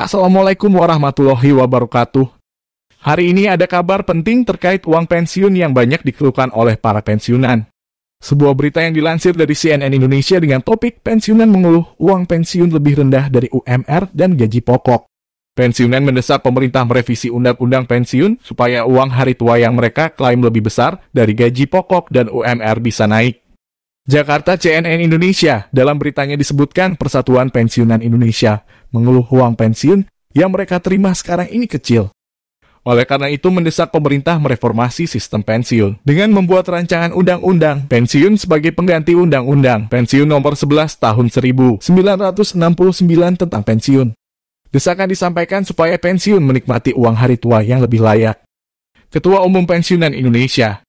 Assalamualaikum warahmatullahi wabarakatuh. Hari ini ada kabar penting terkait uang pensiun yang banyak dikeluhkan oleh para pensiunan. Sebuah berita yang dilansir dari CNN Indonesia dengan topik pensiunan mengeluh uang pensiun lebih rendah dari UMR dan gaji pokok. Pensiunan mendesak pemerintah merevisi undang-undang pensiun supaya uang hari tua yang mereka klaim lebih besar dari gaji pokok dan UMR bisa naik. Jakarta CNN Indonesia dalam beritanya disebutkan Persatuan Pensiunan Indonesia mengeluh uang pensiun yang mereka terima sekarang ini kecil. Oleh karena itu mendesak pemerintah mereformasi sistem pensiun dengan membuat rancangan undang-undang pensiun sebagai pengganti undang-undang pensiun nomor 11 tahun 1969 tentang pensiun. Desakan disampaikan supaya pensiun menikmati uang hari tua yang lebih layak. Ketua Umum Pensiunan Indonesia,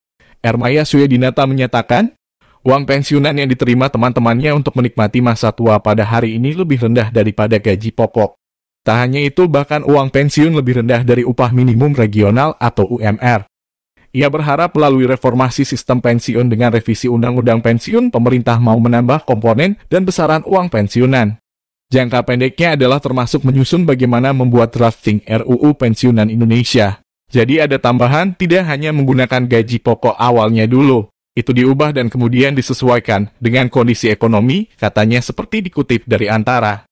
Ermaya Suyadinata menyatakan, Uang pensiunan yang diterima teman-temannya untuk menikmati masa tua pada hari ini lebih rendah daripada gaji pokok. Tak hanya itu, bahkan uang pensiun lebih rendah dari upah minimum regional atau UMR. Ia berharap melalui reformasi sistem pensiun dengan revisi undang-undang pensiun, pemerintah mau menambah komponen dan besaran uang pensiunan. Jangka pendeknya adalah termasuk menyusun bagaimana membuat drafting RUU Pensiunan Indonesia. Jadi ada tambahan tidak hanya menggunakan gaji pokok awalnya dulu, itu diubah dan kemudian disesuaikan dengan kondisi ekonomi, katanya seperti dikutip dari Antara.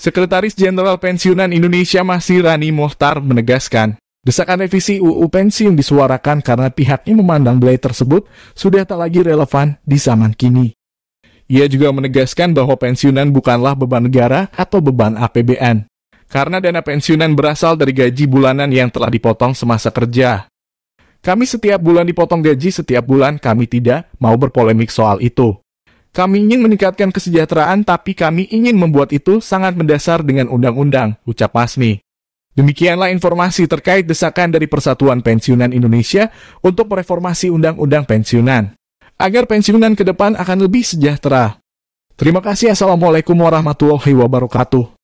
Sekretaris Jenderal Pensiunan Indonesia Masih Rani Mohtar menegaskan, desakan revisi UU Pensiun disuarakan karena pihaknya memandang belai tersebut sudah tak lagi relevan di zaman kini. Ia juga menegaskan bahwa pensiunan bukanlah beban negara atau beban APBN. Karena dana pensiunan berasal dari gaji bulanan yang telah dipotong semasa kerja, kami setiap bulan dipotong gaji setiap bulan, kami tidak mau berpolemik soal itu. Kami ingin meningkatkan kesejahteraan tapi kami ingin membuat itu sangat mendasar dengan undang-undang, ucap Masni. Demikianlah informasi terkait desakan dari Persatuan Pensiunan Indonesia untuk mereformasi Undang-Undang Pensiunan, agar pensiunan ke depan akan lebih sejahtera. Terima kasih. Assalamualaikum warahmatullahi wabarakatuh.